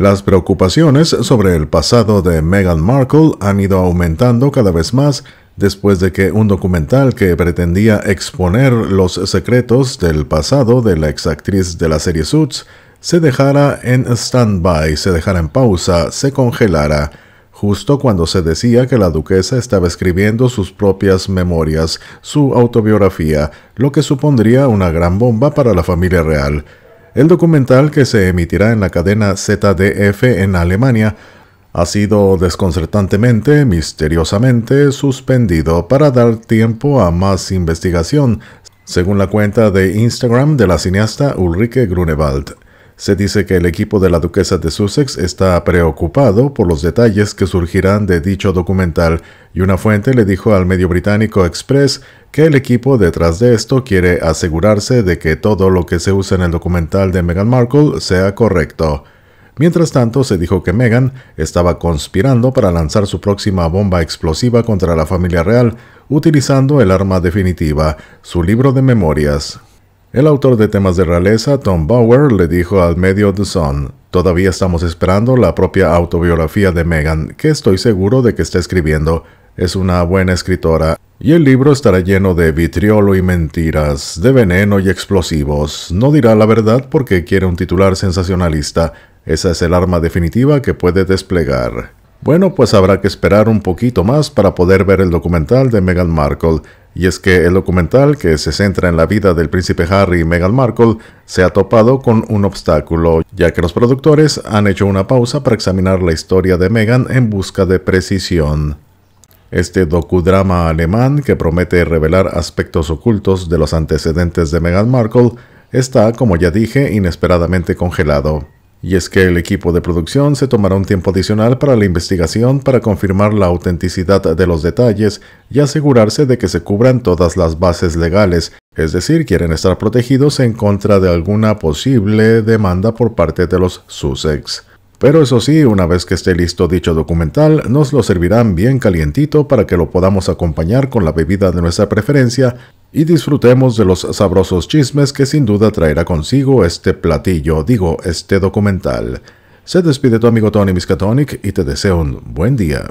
Las preocupaciones sobre el pasado de Meghan Markle han ido aumentando cada vez más después de que un documental que pretendía exponer los secretos del pasado de la exactriz de la serie Suits se dejara en stand-by, se dejara en pausa, se congelara, justo cuando se decía que la duquesa estaba escribiendo sus propias memorias, su autobiografía, lo que supondría una gran bomba para la familia real. El documental que se emitirá en la cadena ZDF en Alemania ha sido desconcertantemente, misteriosamente suspendido para dar tiempo a más investigación, según la cuenta de Instagram de la cineasta Ulrike Grunewald. Se dice que el equipo de la duquesa de Sussex está preocupado por los detalles que surgirán de dicho documental y una fuente le dijo al medio británico Express que el equipo detrás de esto quiere asegurarse de que todo lo que se usa en el documental de Meghan Markle sea correcto. Mientras tanto, se dijo que Meghan estaba conspirando para lanzar su próxima bomba explosiva contra la familia real, utilizando el arma definitiva, su libro de memorias. El autor de temas de realeza, Tom Bauer, le dijo al medio The Sun, Todavía estamos esperando la propia autobiografía de Meghan, que estoy seguro de que está escribiendo. Es una buena escritora, y el libro estará lleno de vitriolo y mentiras, de veneno y explosivos. No dirá la verdad porque quiere un titular sensacionalista. Esa es el arma definitiva que puede desplegar. Bueno, pues habrá que esperar un poquito más para poder ver el documental de Meghan Markle y es que el documental, que se centra en la vida del príncipe Harry y Meghan Markle, se ha topado con un obstáculo, ya que los productores han hecho una pausa para examinar la historia de Meghan en busca de precisión. Este docudrama alemán, que promete revelar aspectos ocultos de los antecedentes de Meghan Markle, está, como ya dije, inesperadamente congelado. Y es que el equipo de producción se tomará un tiempo adicional para la investigación para confirmar la autenticidad de los detalles y asegurarse de que se cubran todas las bases legales, es decir, quieren estar protegidos en contra de alguna posible demanda por parte de los Sussex. Pero eso sí, una vez que esté listo dicho documental, nos lo servirán bien calientito para que lo podamos acompañar con la bebida de nuestra preferencia y disfrutemos de los sabrosos chismes que sin duda traerá consigo este platillo, digo, este documental. Se despide tu amigo Tony Miskatonic y te deseo un buen día.